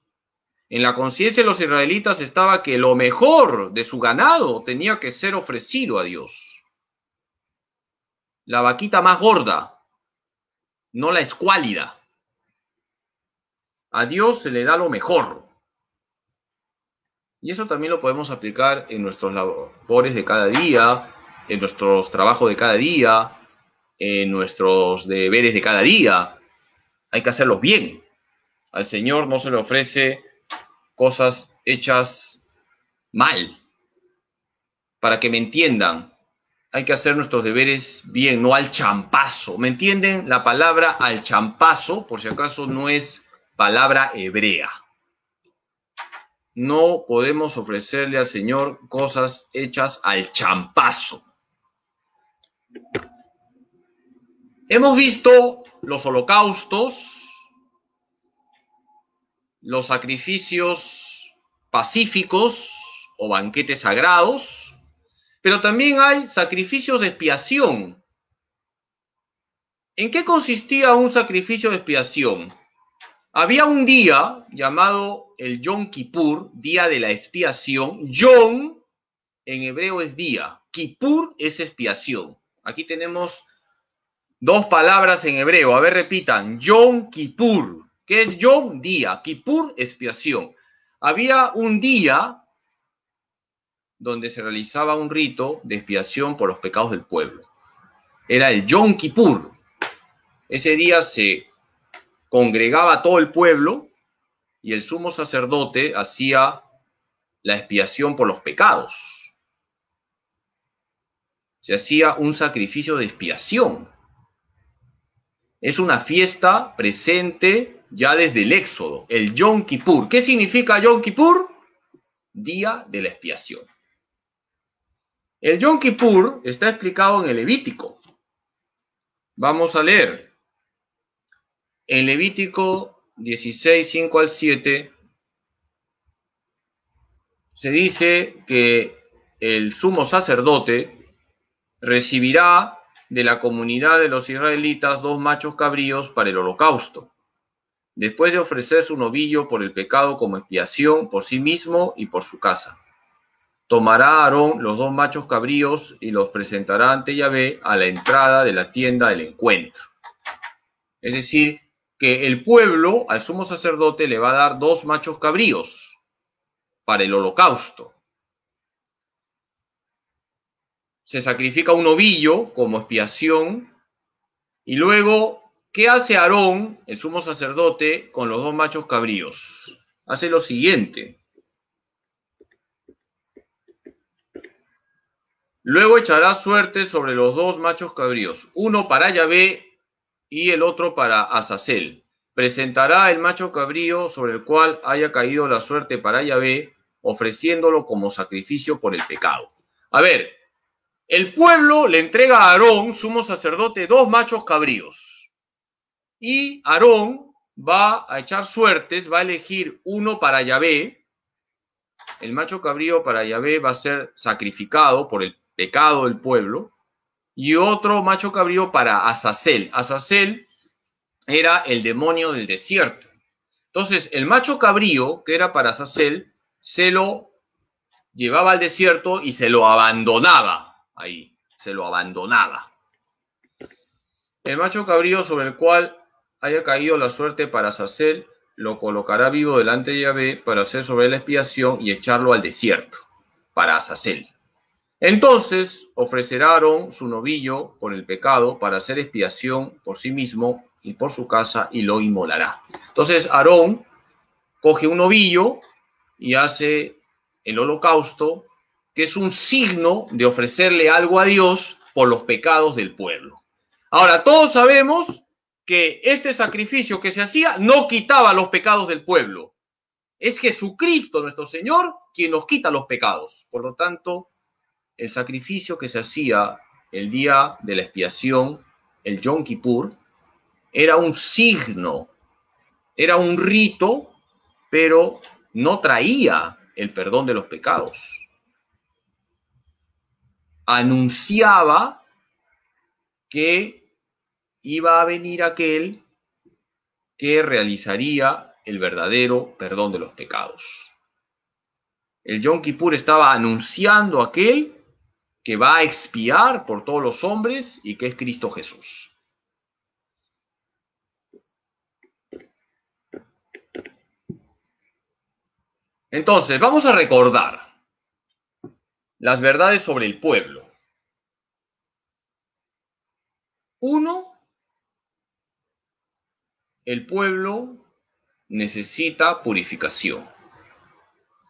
En la conciencia de los israelitas estaba que lo mejor de su ganado tenía que ser ofrecido a Dios la vaquita más gorda, no la escuálida. A Dios se le da lo mejor. Y eso también lo podemos aplicar en nuestros labores de cada día, en nuestros trabajos de cada día, en nuestros deberes de cada día. Hay que hacerlos bien. Al Señor no se le ofrece cosas hechas mal. Para que me entiendan, hay que hacer nuestros deberes bien, no al champazo. ¿Me entienden? La palabra al champazo, por si acaso, no es palabra hebrea. No podemos ofrecerle al Señor cosas hechas al champazo. Hemos visto los holocaustos, los sacrificios pacíficos o banquetes sagrados, pero también hay sacrificios de expiación. ¿En qué consistía un sacrificio de expiación? Había un día llamado el Yom Kippur, día de la expiación. Yom en hebreo es día, Kippur es expiación. Aquí tenemos dos palabras en hebreo. A ver, repitan. Yom Kippur. ¿Qué es Yom? Día. Kippur, expiación. Había un día donde se realizaba un rito de expiación por los pecados del pueblo. Era el Yom Kippur. Ese día se congregaba todo el pueblo y el sumo sacerdote hacía la expiación por los pecados. Se hacía un sacrificio de expiación. Es una fiesta presente ya desde el Éxodo, el Yom Kippur. ¿Qué significa Yom Kippur? Día de la expiación. El Yom Kippur está explicado en el Levítico. Vamos a leer. En Levítico 16, 5 al 7, se dice que el sumo sacerdote recibirá de la comunidad de los israelitas dos machos cabríos para el holocausto, después de ofrecer su novillo por el pecado como expiación por sí mismo y por su casa. Tomará Aarón los dos machos cabríos y los presentará ante Yahvé a la entrada de la tienda del encuentro. Es decir, que el pueblo al sumo sacerdote le va a dar dos machos cabríos para el holocausto. Se sacrifica un ovillo como expiación y luego, ¿qué hace Aarón, el sumo sacerdote, con los dos machos cabríos? Hace lo siguiente. Luego echará suerte sobre los dos machos cabríos, uno para Yahvé y el otro para Azazel. Presentará el macho cabrío sobre el cual haya caído la suerte para Yahvé, ofreciéndolo como sacrificio por el pecado. A ver, el pueblo le entrega a Aarón, sumo sacerdote, dos machos cabríos. Y Aarón va a echar suertes, va a elegir uno para Yahvé. El macho cabrío para Yahvé va a ser sacrificado por el pecado del pueblo, y otro macho cabrío para Azazel. Azazel era el demonio del desierto. Entonces, el macho cabrío, que era para Azazel, se lo llevaba al desierto y se lo abandonaba ahí, se lo abandonaba. El macho cabrío sobre el cual haya caído la suerte para Azazel lo colocará vivo delante de Yahvé para hacer sobre la expiación y echarlo al desierto para Azazel. Entonces ofrecerá su novillo por el pecado para hacer expiación por sí mismo y por su casa y lo inmolará. Entonces Aarón coge un novillo y hace el holocausto, que es un signo de ofrecerle algo a Dios por los pecados del pueblo. Ahora, todos sabemos que este sacrificio que se hacía no quitaba los pecados del pueblo. Es Jesucristo nuestro Señor quien nos quita los pecados. Por lo tanto, el sacrificio que se hacía el día de la expiación, el Yom Kippur, era un signo, era un rito, pero no traía el perdón de los pecados. Anunciaba que iba a venir aquel que realizaría el verdadero perdón de los pecados. El Yom Kippur estaba anunciando aquel que va a expiar por todos los hombres y que es Cristo Jesús. Entonces, vamos a recordar las verdades sobre el pueblo. Uno, el pueblo necesita purificación,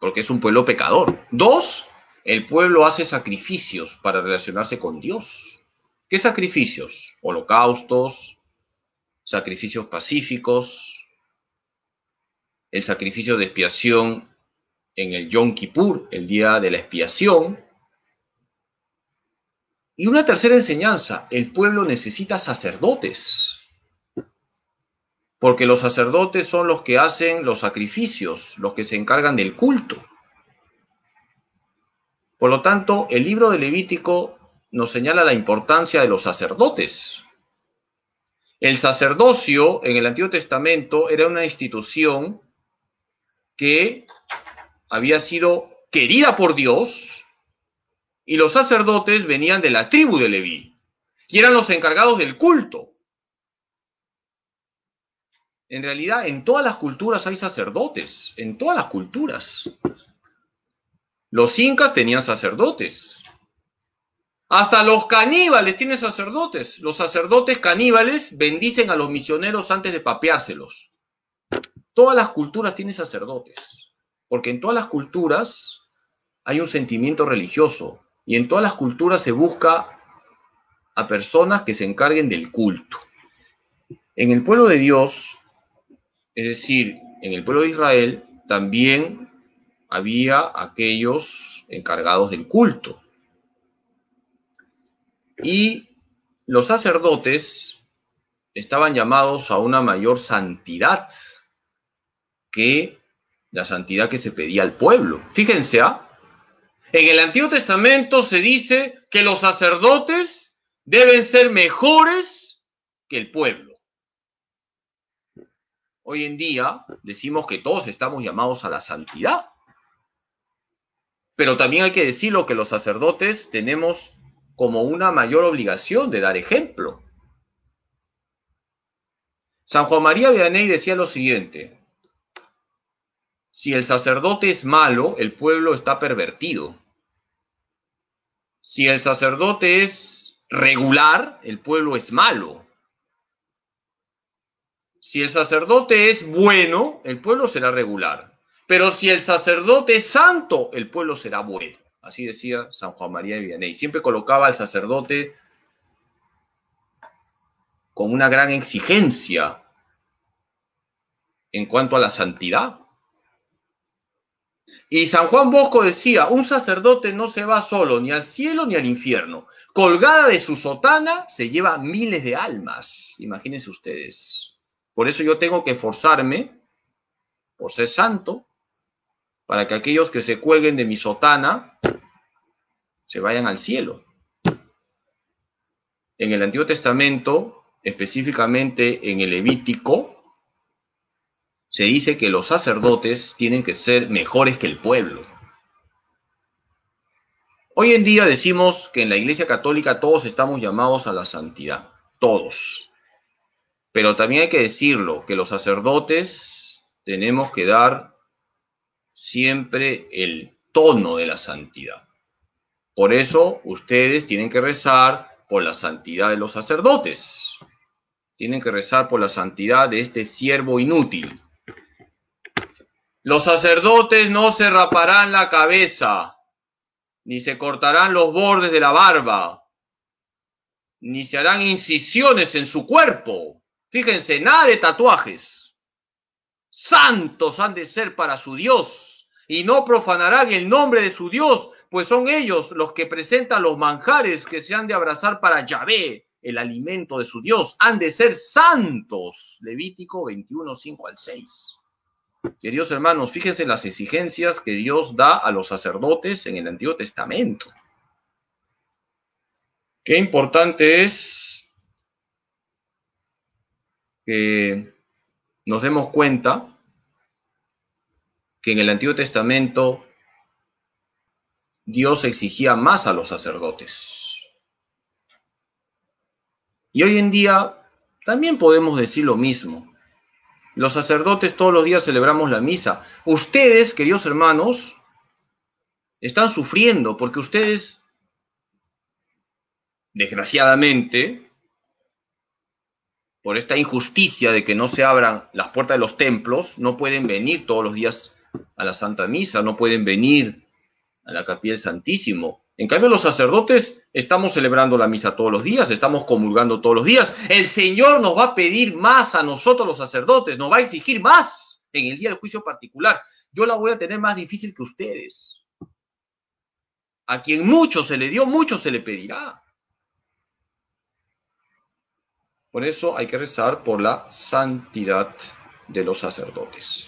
porque es un pueblo pecador. Dos, el pueblo hace sacrificios para relacionarse con Dios. ¿Qué sacrificios? Holocaustos, sacrificios pacíficos, el sacrificio de expiación en el Yom Kippur, el día de la expiación. Y una tercera enseñanza, el pueblo necesita sacerdotes, porque los sacerdotes son los que hacen los sacrificios, los que se encargan del culto. Por lo tanto, el libro de Levítico nos señala la importancia de los sacerdotes. El sacerdocio en el Antiguo Testamento era una institución que había sido querida por Dios y los sacerdotes venían de la tribu de Leví y eran los encargados del culto. En realidad, en todas las culturas hay sacerdotes, en todas las culturas. Los incas tenían sacerdotes. Hasta los caníbales tienen sacerdotes. Los sacerdotes caníbales bendicen a los misioneros antes de papeárselos. Todas las culturas tienen sacerdotes, porque en todas las culturas hay un sentimiento religioso y en todas las culturas se busca a personas que se encarguen del culto. En el pueblo de Dios, es decir, en el pueblo de Israel, también había aquellos encargados del culto. Y los sacerdotes estaban llamados a una mayor santidad que la santidad que se pedía al pueblo. Fíjense, ¿ah? en el Antiguo Testamento se dice que los sacerdotes deben ser mejores que el pueblo. Hoy en día decimos que todos estamos llamados a la santidad. Pero también hay que decirlo que los sacerdotes tenemos como una mayor obligación de dar ejemplo. San Juan María Vianney decía lo siguiente, si el sacerdote es malo, el pueblo está pervertido. Si el sacerdote es regular, el pueblo es malo. Si el sacerdote es bueno, el pueblo será regular. Pero si el sacerdote es santo, el pueblo será bueno. Así decía San Juan María de Vianney. Siempre colocaba al sacerdote con una gran exigencia en cuanto a la santidad. Y San Juan Bosco decía, un sacerdote no se va solo ni al cielo ni al infierno. Colgada de su sotana se lleva miles de almas. Imagínense ustedes. Por eso yo tengo que esforzarme por ser santo, para que aquellos que se cuelguen de mi sotana se vayan al cielo. En el Antiguo Testamento, específicamente en el Levítico, se dice que los sacerdotes tienen que ser mejores que el pueblo. Hoy en día decimos que en la Iglesia Católica todos estamos llamados a la santidad, todos. Pero también hay que decirlo, que los sacerdotes tenemos que dar siempre el tono de la santidad. Por eso ustedes tienen que rezar por la santidad de los sacerdotes. Tienen que rezar por la santidad de este siervo inútil. Los sacerdotes no se raparán la cabeza, ni se cortarán los bordes de la barba, ni se harán incisiones en su cuerpo. Fíjense, nada de tatuajes. Santos han de ser para su Dios y no profanarán el nombre de su Dios, pues son ellos los que presentan los manjares que se han de abrazar para Yahvé, el alimento de su Dios. Han de ser santos. Levítico 21, 5 al 6. Queridos hermanos, fíjense las exigencias que Dios da a los sacerdotes en el Antiguo Testamento. Qué importante es que nos demos cuenta en el Antiguo Testamento Dios exigía más a los sacerdotes. Y hoy en día también podemos decir lo mismo. Los sacerdotes todos los días celebramos la misa. Ustedes, queridos hermanos, están sufriendo porque ustedes, desgraciadamente, por esta injusticia de que no se abran las puertas de los templos, no pueden venir todos los días a la Santa Misa, no pueden venir a la Capilla del Santísimo. En cambio, los sacerdotes estamos celebrando la misa todos los días, estamos comulgando todos los días. El Señor nos va a pedir más a nosotros los sacerdotes, nos va a exigir más en el día del juicio particular. Yo la voy a tener más difícil que ustedes. A quien mucho se le dio, mucho se le pedirá. Por eso hay que rezar por la santidad de los sacerdotes.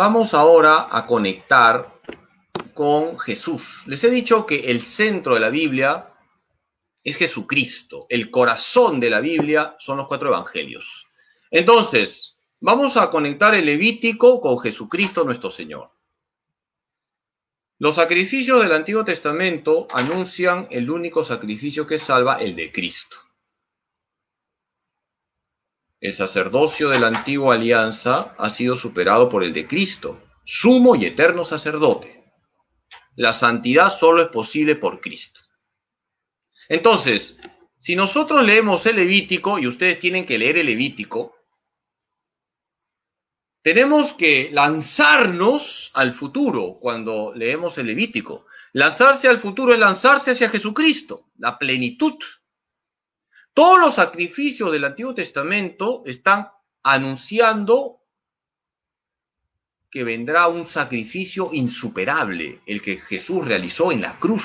Vamos ahora a conectar con Jesús. Les he dicho que el centro de la Biblia es Jesucristo. El corazón de la Biblia son los cuatro evangelios. Entonces, vamos a conectar el Levítico con Jesucristo nuestro Señor. Los sacrificios del Antiguo Testamento anuncian el único sacrificio que salva, el de Cristo. El sacerdocio de la antigua alianza ha sido superado por el de Cristo, sumo y eterno sacerdote. La santidad solo es posible por Cristo. Entonces, si nosotros leemos el Levítico, y ustedes tienen que leer el Levítico, tenemos que lanzarnos al futuro cuando leemos el Levítico. Lanzarse al futuro es lanzarse hacia Jesucristo, la plenitud todos los sacrificios del Antiguo Testamento están anunciando que vendrá un sacrificio insuperable, el que Jesús realizó en la cruz.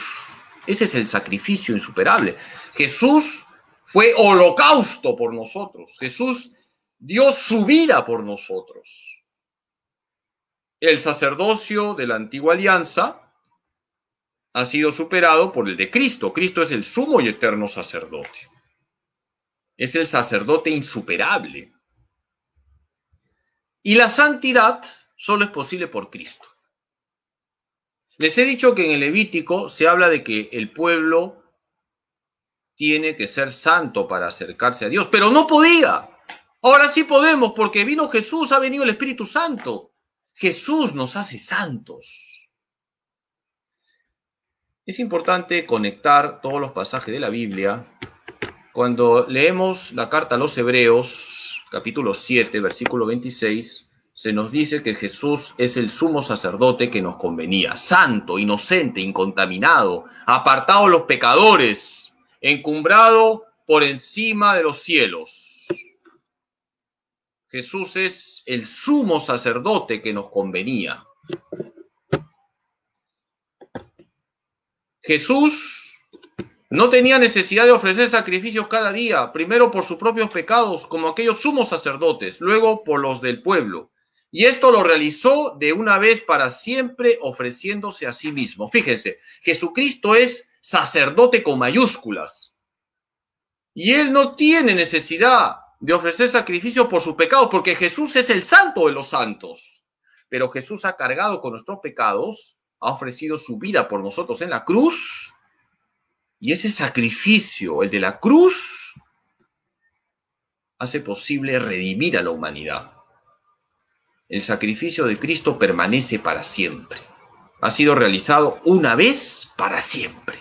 Ese es el sacrificio insuperable. Jesús fue holocausto por nosotros. Jesús dio su vida por nosotros. El sacerdocio de la antigua alianza ha sido superado por el de Cristo. Cristo es el sumo y eterno sacerdote es el sacerdote insuperable. Y la santidad solo es posible por Cristo. Les he dicho que en el Levítico se habla de que el pueblo tiene que ser santo para acercarse a Dios, pero no podía. Ahora sí podemos porque vino Jesús, ha venido el Espíritu Santo. Jesús nos hace santos. Es importante conectar todos los pasajes de la Biblia cuando leemos la carta a los Hebreos, capítulo 7, versículo 26, se nos dice que Jesús es el sumo sacerdote que nos convenía, santo, inocente, incontaminado, apartado de los pecadores, encumbrado por encima de los cielos. Jesús es el sumo sacerdote que nos convenía. Jesús no tenía necesidad de ofrecer sacrificios cada día, primero por sus propios pecados, como aquellos sumos sacerdotes, luego por los del pueblo. Y esto lo realizó de una vez para siempre ofreciéndose a sí mismo. Fíjense, Jesucristo es sacerdote con mayúsculas. Y él no tiene necesidad de ofrecer sacrificios por sus pecados, porque Jesús es el santo de los santos. Pero Jesús ha cargado con nuestros pecados, ha ofrecido su vida por nosotros en la cruz y ese sacrificio, el de la cruz, hace posible redimir a la humanidad. El sacrificio de Cristo permanece para siempre. Ha sido realizado una vez para siempre.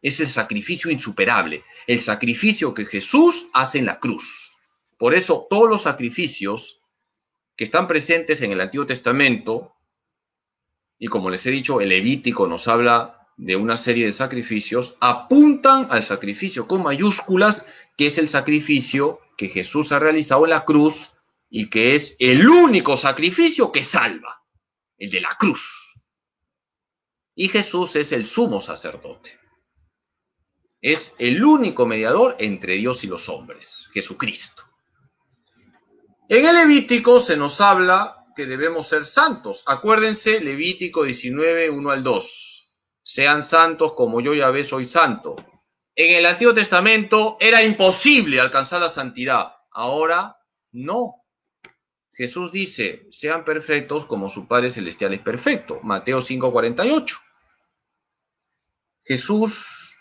Es el sacrificio insuperable, el sacrificio que Jesús hace en la cruz. Por eso todos los sacrificios que están presentes en el Antiguo Testamento, y como les he dicho, el Levítico nos habla de una serie de sacrificios apuntan al sacrificio con mayúsculas, que es el sacrificio que Jesús ha realizado en la cruz y que es el único sacrificio que salva, el de la cruz. Y Jesús es el sumo sacerdote. Es el único mediador entre Dios y los hombres, Jesucristo. En el Levítico se nos habla que debemos ser santos. Acuérdense, Levítico 19, 1 al 2 sean santos como yo ya veo soy santo. En el Antiguo Testamento era imposible alcanzar la santidad, ahora no. Jesús dice, sean perfectos como su Padre Celestial es perfecto, Mateo 5:48. Jesús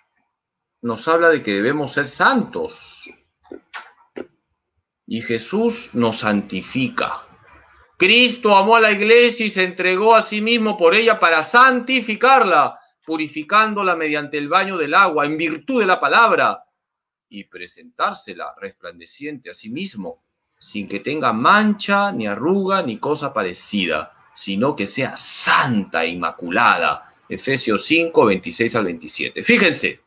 nos habla de que debemos ser santos y Jesús nos santifica. Cristo amó a la iglesia y se entregó a sí mismo por ella para santificarla purificándola mediante el baño del agua, en virtud de la palabra, y presentársela resplandeciente a sí mismo, sin que tenga mancha, ni arruga, ni cosa parecida, sino que sea santa, e inmaculada. Efesios 5, 26 al 27. Fíjense,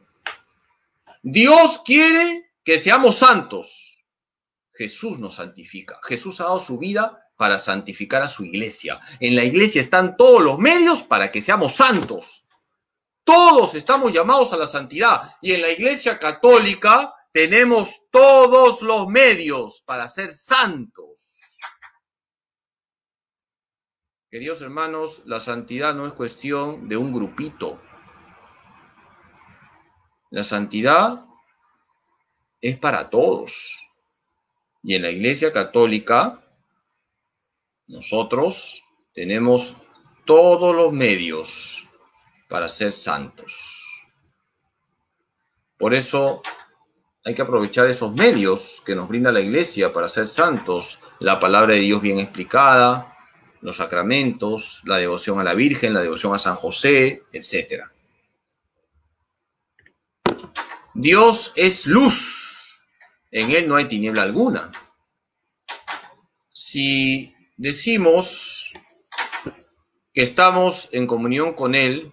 Dios quiere que seamos santos. Jesús nos santifica. Jesús ha dado su vida para santificar a su iglesia. En la iglesia están todos los medios para que seamos santos. Todos estamos llamados a la santidad y en la Iglesia Católica tenemos todos los medios para ser santos. Queridos hermanos, la santidad no es cuestión de un grupito. La santidad es para todos. Y en la Iglesia Católica, nosotros tenemos todos los medios para ser santos. Por eso hay que aprovechar esos medios que nos brinda la iglesia para ser santos, la palabra de Dios bien explicada, los sacramentos, la devoción a la Virgen, la devoción a San José, etc. Dios es luz, en Él no hay tiniebla alguna. Si decimos que estamos en comunión con Él,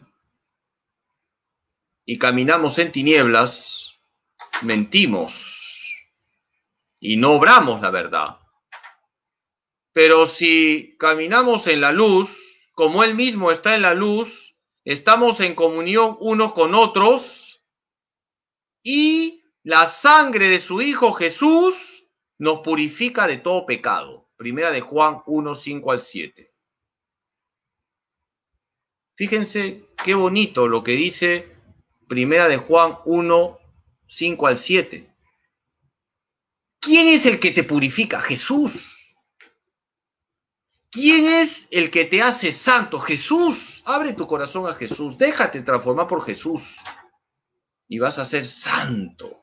y caminamos en tinieblas, mentimos y no obramos la verdad. Pero si caminamos en la luz, como Él mismo está en la luz, estamos en comunión unos con otros y la sangre de su Hijo Jesús nos purifica de todo pecado. Primera de Juan 1, 5 al 7. Fíjense qué bonito lo que dice Primera de Juan 1, al 7. ¿Quién es el que te purifica? Jesús. ¿Quién es el que te hace santo? Jesús. Abre tu corazón a Jesús. Déjate transformar por Jesús. Y vas a ser santo.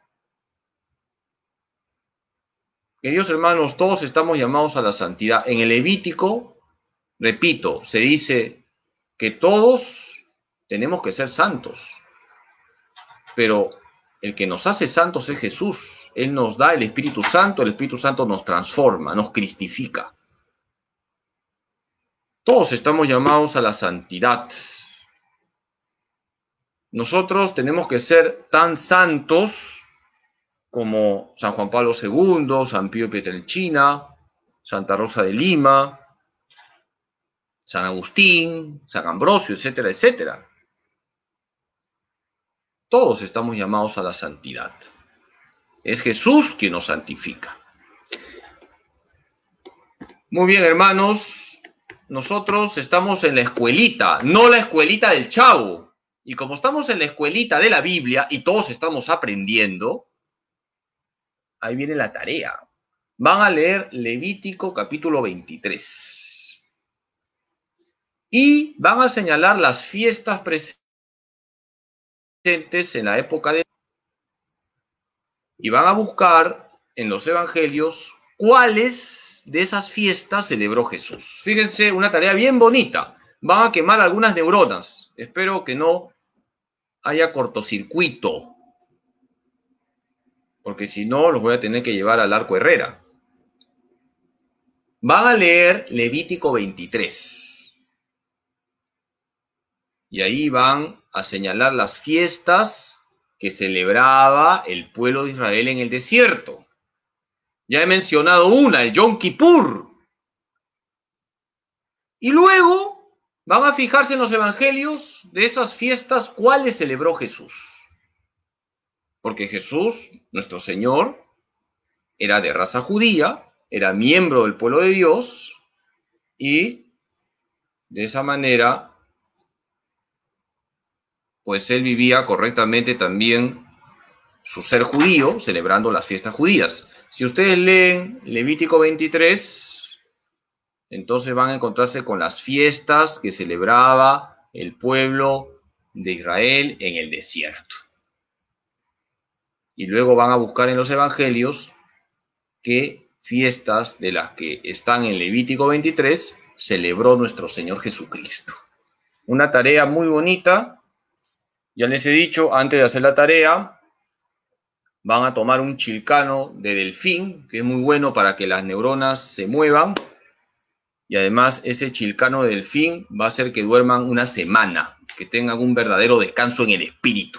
Queridos hermanos, todos estamos llamados a la santidad. En el Levítico, repito, se dice que todos tenemos que ser santos pero el que nos hace santos es Jesús. Él nos da el Espíritu Santo, el Espíritu Santo nos transforma, nos cristifica. Todos estamos llamados a la santidad. Nosotros tenemos que ser tan santos como San Juan Pablo II, San Pío Pietrelcina, Santa Rosa de Lima, San Agustín, San Ambrosio, etcétera, etcétera. Todos estamos llamados a la santidad. Es Jesús quien nos santifica. Muy bien, hermanos. Nosotros estamos en la escuelita, no la escuelita del chavo. Y como estamos en la escuelita de la Biblia y todos estamos aprendiendo, ahí viene la tarea. Van a leer Levítico capítulo 23. Y van a señalar las fiestas presentes en la época de... Y van a buscar en los evangelios cuáles de esas fiestas celebró Jesús. Fíjense, una tarea bien bonita. Van a quemar algunas neuronas. Espero que no haya cortocircuito. Porque si no, los voy a tener que llevar al arco Herrera. Van a leer Levítico 23. Y ahí van a señalar las fiestas que celebraba el pueblo de Israel en el desierto. Ya he mencionado una, el Yom Kippur. Y luego van a fijarse en los evangelios de esas fiestas cuáles celebró Jesús. Porque Jesús, nuestro Señor, era de raza judía, era miembro del pueblo de Dios y de esa manera pues él vivía correctamente también su ser judío, celebrando las fiestas judías. Si ustedes leen Levítico 23, entonces van a encontrarse con las fiestas que celebraba el pueblo de Israel en el desierto. Y luego van a buscar en los evangelios qué fiestas de las que están en Levítico 23 celebró nuestro Señor Jesucristo. Una tarea muy bonita ya les he dicho, antes de hacer la tarea, van a tomar un chilcano de delfín, que es muy bueno para que las neuronas se muevan. Y además ese chilcano de delfín va a hacer que duerman una semana, que tengan un verdadero descanso en el espíritu.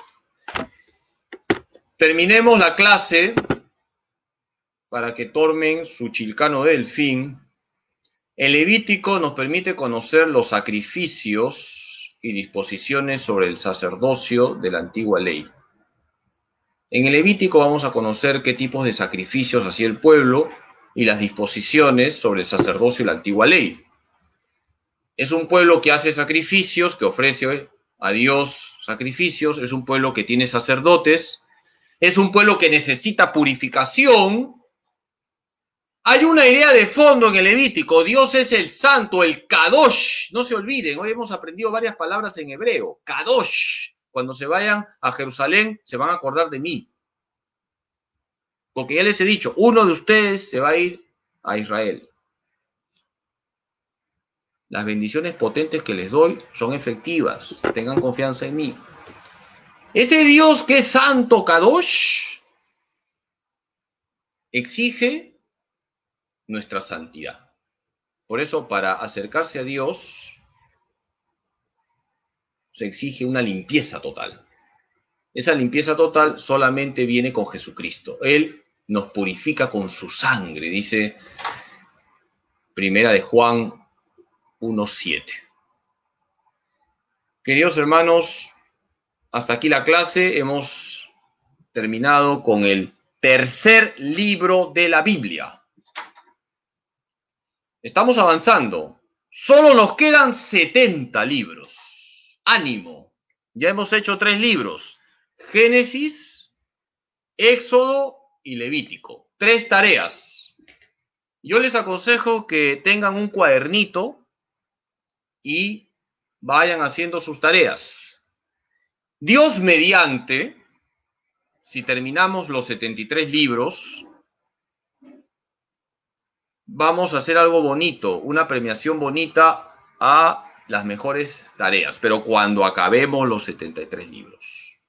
Terminemos la clase para que tormen su chilcano de delfín. El Levítico nos permite conocer los sacrificios y disposiciones sobre el sacerdocio de la antigua ley. En el Levítico vamos a conocer qué tipos de sacrificios hacía el pueblo y las disposiciones sobre el sacerdocio de la antigua ley. Es un pueblo que hace sacrificios, que ofrece a Dios sacrificios, es un pueblo que tiene sacerdotes, es un pueblo que necesita purificación hay una idea de fondo en el Levítico. Dios es el santo, el Kadosh. No se olviden, hoy hemos aprendido varias palabras en hebreo. Kadosh. Cuando se vayan a Jerusalén, se van a acordar de mí. Porque ya les he dicho, uno de ustedes se va a ir a Israel. Las bendiciones potentes que les doy son efectivas. Tengan confianza en mí. Ese Dios que es santo, Kadosh, exige nuestra santidad. Por eso, para acercarse a Dios, se exige una limpieza total. Esa limpieza total solamente viene con Jesucristo. Él nos purifica con su sangre, dice Primera de Juan 1.7. Queridos hermanos, hasta aquí la clase. Hemos terminado con el tercer libro de la Biblia. Estamos avanzando. Solo nos quedan 70 libros. Ánimo. Ya hemos hecho tres libros. Génesis, Éxodo y Levítico. Tres tareas. Yo les aconsejo que tengan un cuadernito y vayan haciendo sus tareas. Dios mediante, si terminamos los 73 libros, vamos a hacer algo bonito, una premiación bonita a las mejores tareas, pero cuando acabemos los 73 libros.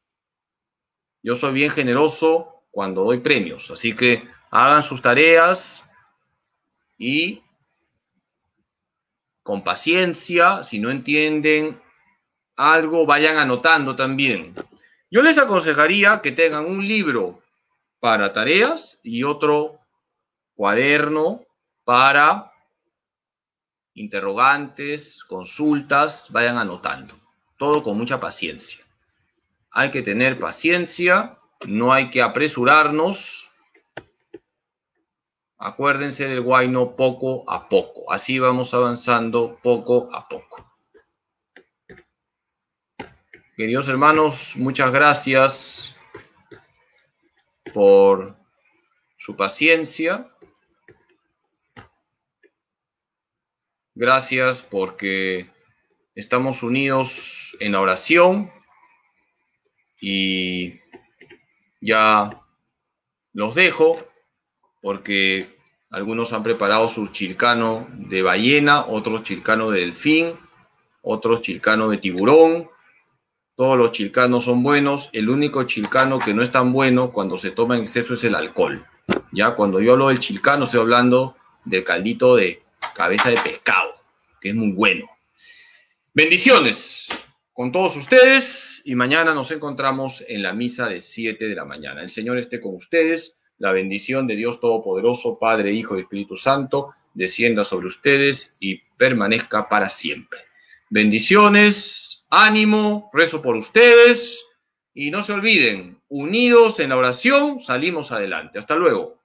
Yo soy bien generoso cuando doy premios, así que hagan sus tareas y con paciencia, si no entienden algo, vayan anotando también. Yo les aconsejaría que tengan un libro para tareas y otro cuaderno para interrogantes, consultas, vayan anotando. Todo con mucha paciencia. Hay que tener paciencia, no hay que apresurarnos. Acuérdense del guayno poco a poco. Así vamos avanzando poco a poco. Queridos hermanos, muchas gracias por su paciencia. Gracias porque estamos unidos en la oración y ya los dejo porque algunos han preparado su chilcano de ballena, otros chilcano de delfín, otros chilcano de tiburón. Todos los chilcanos son buenos. El único chilcano que no es tan bueno cuando se toma en exceso es el alcohol. Ya cuando yo hablo del chilcano estoy hablando del caldito de cabeza de pescado que es muy bueno. Bendiciones con todos ustedes y mañana nos encontramos en la misa de 7 de la mañana. El Señor esté con ustedes. La bendición de Dios Todopoderoso, Padre, Hijo y Espíritu Santo, descienda sobre ustedes y permanezca para siempre. Bendiciones, ánimo, rezo por ustedes y no se olviden, unidos en la oración, salimos adelante. Hasta luego.